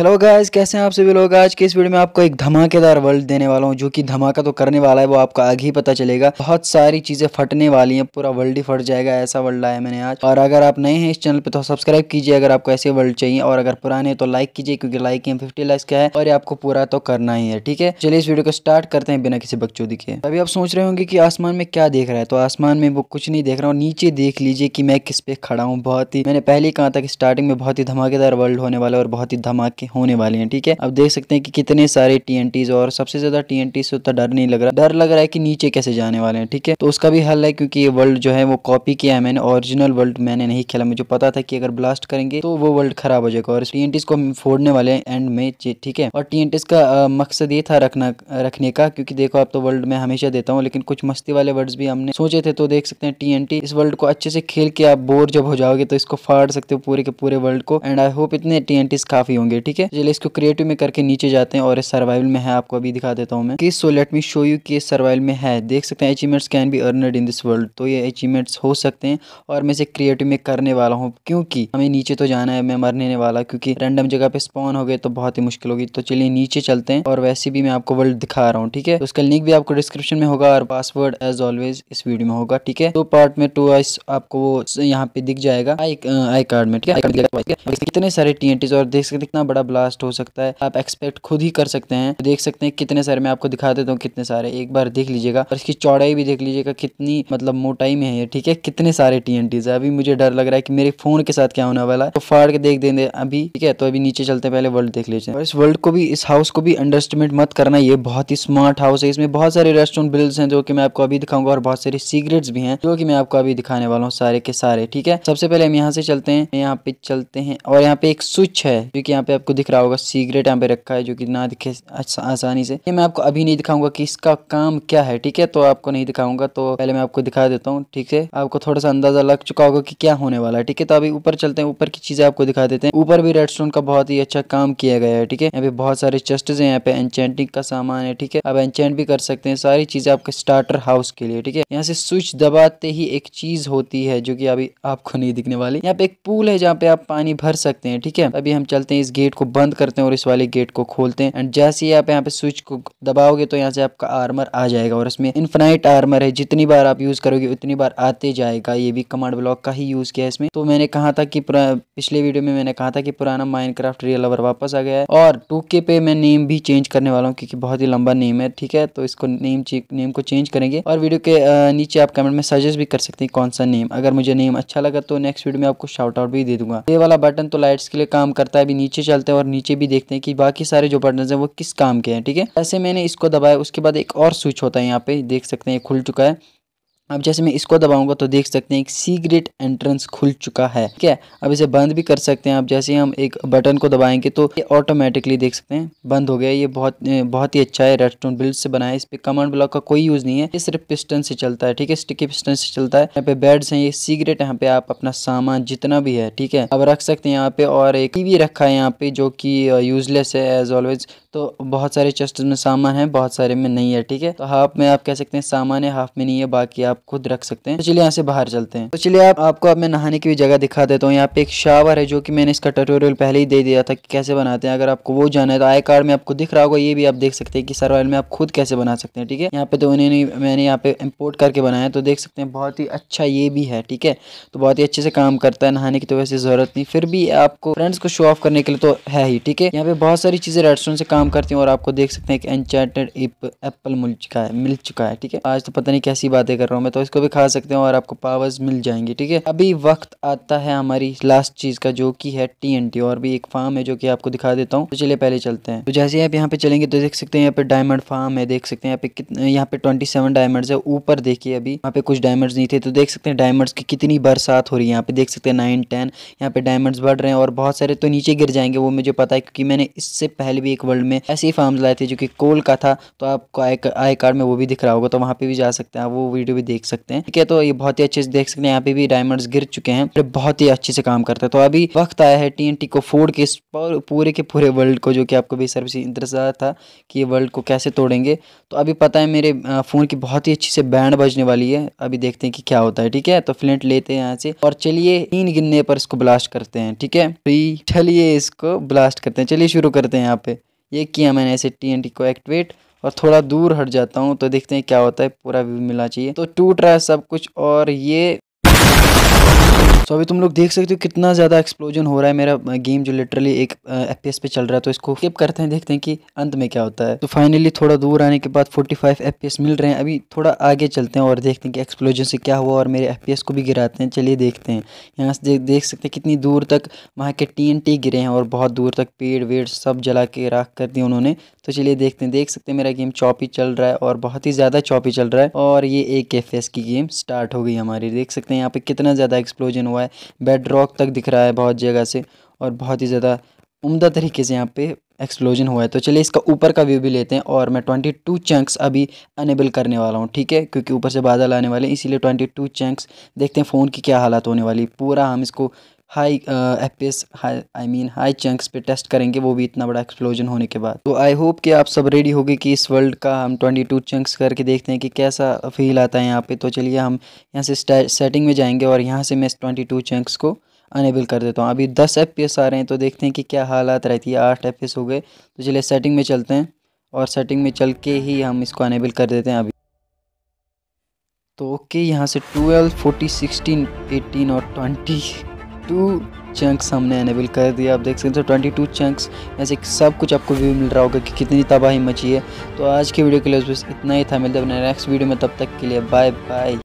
hello guys कैसे हैं आप सभी लोग आज के इस वीडियो में आपको एक धमाकेदार वर्ल्ड देने वाला हूं जो कि धमाका तो करने वाला है वो आपको आगे ही पता चलेगा बहुत सारी चीज़ें फटने वाली हैं पूरा वर्ल्ड ही फट जाएगा ऐसा वर्ल्ड आया मैंने आज और अगर आप नए हैं इस चैनल पे तो सब्सक्राइब कीजिए अगर आपको ऐसे वर्ल्ड चाहिए और अगर पुराने तो लाइक कीजिए क्योंकि लाइक एम फिफ्टी लाइक्स का है और ये आपको पूरा तो करना ही है ठीक है चलिए इस वीडियो को स्टार्ट करते हैं बिना किसी बच्चों दिखे अभी आप सोच रहे होंगे की आसमान में क्या देख रहा है तो आसमान में वो कुछ नहीं देख रहा हूँ नीचे देख लीजिए कि मैं किस पे खड़ा हूँ बहुत ही मैंने पहले ही कहा था कि स्टार्टिंग में बहुत ही धमाकेदार वर्ल्ड होने वाला है और बहुत ही धमाके होने वाली हैं ठीक है अब देख सकते हैं कि कितने सारे टी और सबसे ज्यादा टी एन से उतना डर नहीं लग रहा डर लग रहा है कि नीचे कैसे जाने वाले हैं ठीक है तो उसका भी हल है क्योंकि ये वर्ल्ड जो है वो कॉपी किया है मैंने ओरिजिनल वर्ल्ड मैंने नहीं खेला मुझे पता था कि अगर ब्लास्ट करेंगे तो वो वर्ल्ड खराब हो जाएगा और टी को हम फोड़ने वाले हैं एंड में ठीक है और टी का मकसद ये था रखना रखने का क्योंकि देखो आप तो वर्ल्ड में हमेशा देता हूँ लेकिन कुछ मस्ती वाले वर्ड भी हमने सोचे थे तो देख सकते हैं टी इस वर्ल्ड को अच्छे से खेल के आप बोर जब हो जाओगे तो इसको फाड़ सकते हो पूरे के पूरे वर्ल्ड को एंड आई होप इतने टी काफी होंगे ठीक है ठीक है चलिए इसको क्रिएटिव में करके नीचे जाते हैं और सर्वाइवल में है आपको अभी दिखा देता हूँ मैं किस so let me show you कि सर्वाइवल में है देख सकते हैं achievements can be earned in this world तो ये अचीवमेंट्स हो सकते हैं और मैं इसे क्रिएटिव में करने वाला हूँ क्योंकि हमें नीचे तो जाना है मैं मरने वाला क्योंकि रैंडम जगह पे स्पॉन हो गए तो बहुत ही मुश्किल होगी तो चलिए नीचे चलते हैं और वैसे भी मैं आपको वर्ल्ड दिखा रहा हूँ ठीक है तो उसका लिंक भी आपको डिस्क्रिप्शन में होगा और पासवर्ड एज ऑलवेज इस वीडियो में होगा ठीक है तो पार्ट में टू आइस आपको यहाँ पे दिख जाएगा आई कार्ड uh, में ठीक है कितने सारे टी और देख सकते कितना बड़ा बड़ा ब्लास्ट हो सकता है आप एक्सपेक्ट खुद ही कर सकते हैं देख सकते हैं कितने सारे मैं आपको दिखा देता हूँ कितने सारे एक बार देख लीजिएगा और इसकी चौड़ाई भी देख लीजिएगा कितनी मतलब मोटाई में है ये ठीक है कितने सारे टी है अभी मुझे डर लग रहा है कि मेरे फोन के साथ क्या होने वाला है तो फाड़ के देख देंगे अभी ठीक है तो अभी नीचे चलते हैं पहले वर्ल्ड देख लीजिए और इस वर्ल्ड को भी इस हाउस को भी अंडरस्टिमेट मत करना ये बहुत ही स्मार्ट हाउस है इसमें बहुत सारे रेस्टोरेंट बिल्स हैं जो कि मैं आपको अभी दिखाऊंगा और बहुत सारे सीक्रेट्स भी हैं जो कि मैं आपको अभी दिखाने वाला हूँ सारे के सारे ठीक है सबसे पहले हम यहाँ से चलते हैं यहाँ पे चलते हैं और यहाँ पे एक स्विच है क्योंकि यहाँ पे आपको आपको दिख रहा होगा सीगरेट यहाँ पे रखा है जो कि ना दिखे आसानी से ये मैं आपको अभी नहीं दिखाऊंगा कि इसका काम क्या है ठीक है तो आपको नहीं दिखाऊंगा तो पहले मैं आपको दिखा देता हूँ ठीक है आपको थोड़ा सा अंदाजा लग चुका होगा कि क्या होने वाला है ठीक है तो अभी ऊपर चलते हैं ऊपर की चीजें आपको दिखा देते हैं ऊपर भी रेड का बहुत ही अच्छा काम किया गया है ठीक है यहाँ पे बहुत सारे चस्ट है यहाँ पे एनचेंटिंग का सामान है ठीक है आप एंचेंट भी कर सकते हैं सारी चीजें आपके स्टार्टर हाउस के लिए ठीक है यहाँ से स्विच दबाते ही एक चीज होती है जो की अभी आपको नहीं दिखने वाली यहाँ पे एक पूल है जहाँ पे आप पानी भर सकते हैं ठीक है अभी हम चलते हैं इस गेट को बंद करते हैं और इस वाले गेट को खोलते हैं एंड जैसे ही आप यहाँ पे स्विच को दबाओगे तो यहाँ से आपका आर्मर आ जाएगा और इसमें इनफिनाइट आर्मर है जितनी बार आप यूज़ करोगे उतनी बार आते जाएगा ये भी कमांड ब्लॉक का ही यूज़ किया है इसमें तो मैंने कहा था कि पिछले वीडियो में मैंने कहा था कि पुराना माइनक्राफ्ट रियल अवर वापस आ गया है और टू पे मैं नेम भी चेंज करने वाला हूँ क्योंकि बहुत ही लंबा नेम है ठीक है तो इसको नेम नेम को चेंज करेंगे और वीडियो के नीचे आप कमेंट में सजेस्ट भी कर सकते हैं कौन सा नेम अगर मुझे नेम अच्छा लगा तो नेक्स्ट वीडियो में आपको शाउट आउट भी दे दूंगा ये वाला बटन तो लाइट्स के लिए काम करता है अभी नीचे चलते हैं और नीचे भी देखते हैं कि बाकी सारे जो बटन हैं वो किस काम के हैं ठीक है ऐसे मैंने इसको दबाया उसके बाद एक और स्विच होता है यहाँ पे देख सकते हैं खुल चुका है अब जैसे मैं इसको दबाऊंगा तो देख सकते हैं एक सीक्रेट एंट्रेंस खुल चुका है ठीक है अब इसे बंद भी कर सकते हैं अब जैसे हम एक बटन को दबाएंगे तो ये ऑटोमेटिकली देख सकते हैं बंद हो गया ये बहुत बहुत ही अच्छा है रेस्टोरेंट बिल्ड से बनाया है इस पर कमांड ब्लॉक का कोई यूज़ नहीं है ये सिर्फ पिस्टन से चलता है ठीक है स्टिकी पिस्टन से चलता है यहाँ पे बेड्स हैं ये सीक्रेट यहाँ पे आप अपना सामान जितना भी है ठीक है अब रख सकते हैं यहाँ पे और एक टीवी रखा है यहाँ पे जो कि यूजलेस है एज ऑलवेज तो बहुत सारे चेस्ट में सामान है बहुत सारे में नहीं है ठीक है तो हाफ में आप कह सकते हैं सामान है हाफ में नहीं है बाकी आप आप खुद रख सकते हैं तो चलिए यहाँ से बाहर चलते हैं तो चलिए आप आपको अब मैं नहाने की भी जगह दिखा देता हूँ यहाँ पे एक शावर है जो कि मैंने इसका ट्यूटोरियल पहले ही दे दिया था कि कैसे बनाते हैं अगर आपको वो जाना है तो आई कार्ड में आपको दिख रहा होगा ये भी आप देख सकते हैं कि सर्वाइल में आप खुद कैसे बना सकते हैं ठीक है यहाँ पे तो उन्होंने मैंने यहाँ पे इम्पोर्ट करके बनाया तो देख सकते हैं बहुत ही अच्छा ये भी है ठीक है तो बहुत ही अच्छे से काम करता है नहाने की तो वैसे ज़रूरत नहीं फिर भी आपको फ्रेंड्स को शो ऑफ करने के लिए तो है ही ठीक है यहाँ पे बहुत सारी चीज़ें रेस्टोरेंट से काम करती हैं और आपको देख सकते हैं एक एनचैटेड एप्पल मिल चुका है मिल चुका है ठीक है आज तो पता नहीं कैसी बातें कर रहा हूँ मैं में तो इसको भी खा सकते हैं और आपको पावर्स मिल जाएंगे ठीक है अभी वक्त आता है हमारी लास्ट चीज़ का जो कि है टी और भी एक फार्म है जो कि आपको दिखा देता हूँ तो चलिए पहले चलते हैं तो जैसे आप यहाँ पे चलेंगे तो देख सकते हैं यहाँ पे डायमंड फार्म है देख सकते हैं यहाँ पे कितने यहाँ पे ट्वेंटी सेवन डायमंड्स है ऊपर देखिए अभी यहाँ पे कुछ डायमंड नहीं थे तो देख सकते हैं डायमंड की कितनी बरसात हो रही है यहाँ पे देख सकते हैं नाइन टेन यहाँ पे डायमंड बढ़ रहे हैं और बहुत सारे तो नीचे गिर जाएंगे वो मुझे पता है क्योंकि मैंने इससे पहले भी एक वर्ल्ड में ऐसे ही फार्म लाए थे जो कि कोल का था तो आपको आई कार्ड में वो भी दिख रहा होगा तो वहाँ पे भी जा सकते हैं वो वीडियो भी देख सकते हैं ठीक है तो ये बहुत ही अच्छे से देख सकते हैं यहाँ पे भी डायमंड गिर चुके हैं तो बहुत ही अच्छे से काम करता है तो अभी वक्त आया है टी को फोड़ के पूरे के पूरे वर्ल्ड को जो कि आपको भी सर्विस इंतजार था कि ये वर्ल्ड को कैसे तोड़ेंगे तो अभी पता है मेरे फ़ोन की बहुत ही अच्छी से बैंड बजने वाली है अभी देखते हैं कि क्या होता है ठीक है तो फ्लेंट लेते हैं यहाँ से और चलिए तीन गिनने पर इसको ब्लास्ट करते हैं ठीक है फ्री तो चलिए इसको ब्लास्ट करते हैं चलिए शुरू करते हैं यहाँ पे ये किया मैंने ऐसे टी को एक्टिवेट और थोड़ा दूर हट जाता हूँ तो देखते हैं क्या होता है पूरा व्यू मिलना चाहिए तो टूट रहा है सब कुछ और ये तो अभी तुम लोग देख सकते हो कितना ज़्यादा एक्सप्लोजन हो रहा है मेरा गेम जो लिटरली एक एफ पे चल रहा है तो इसको स्किप करते हैं देखते हैं कि अंत में क्या होता है तो फाइनली थोड़ा दूर आने के बाद फोर्टी फाइव मिल रहे हैं अभी थोड़ा आगे चलते हैं और देखते हैं कि एक्सप्लोजन से क्या हुआ और मेरे एफ को भी गिराते हैं चलिए देखते हैं यहाँ से देख, देख सकते हैं कितनी दूर तक वहाँ के टी गिरे हैं और बहुत दूर तक पेड़ वेड़ सब जला के राख कर दिए उन्होंने तो चलिए देखते हैं देख सकते हैं मेरा गेम चौपी चल रहा है और बहुत ही ज़्यादा चौपी चल रहा है और ये एक एफ की गेम स्टार्ट हो गई हमारी देख सकते हैं यहाँ पे कितना ज़्यादा एक्सप्लोजन हुआ हुआ है बेड रॉक तक दिख रहा है बहुत जगह से और बहुत ही ज़्यादा उम्दा तरीके से यहाँ पे एक्सप्लोजन हुआ है तो चलिए इसका ऊपर का व्यू भी लेते हैं और मैं ट्वेंटी टू चंक्स अभी अनेबल करने वाला हूँ ठीक है क्योंकि ऊपर से बादल आने वाले हैं इसीलिए टू चंक्स देखते हैं फ़ोन की क्या हालत होने वाली पूरा हम इसको high F P S high I mean high chunks पे टेस्ट करेंगे वो भी इतना बड़ा एक्सप्लोजन होने के बाद तो आई होप कि आप सब रेडी होगी कि इस वर्ल्ड का हम ट्वेंटी टू चंक्स करके देखते हैं कि कैसा फील आता है यहाँ पे तो चलिए हम यहाँ से सेटिंग में जाएंगे और यहाँ से मैं इस ट्वेंटी टू चंक्स को अनेबल कर देता हूँ अभी दस एफ पी एस आ रहे हैं तो देखते हैं कि क्या हालात रहती है आठ एफ पी एस हो गए तो चलिए सेटिंग में चलते हैं और सेटिंग में चल के ही हम इसको अनेबल कर देते हैं अभी तो ओके यहाँ से ट्वेल्व फोर्टी सिक्सटीन एटीन और ट्वेंटी टू चंक्स हमने एनेबल कर दिया आप देख सकते हो ट्वेंटी टू चंक्स ऐसे सब कुछ आपको व्यू मिल रहा होगा कि कितनी तबाही मची है तो आज के वीडियो के लिए बस इतना ही था मिलता है अपने नेक्स्ट वीडियो में तब तक के लिए बाय बाय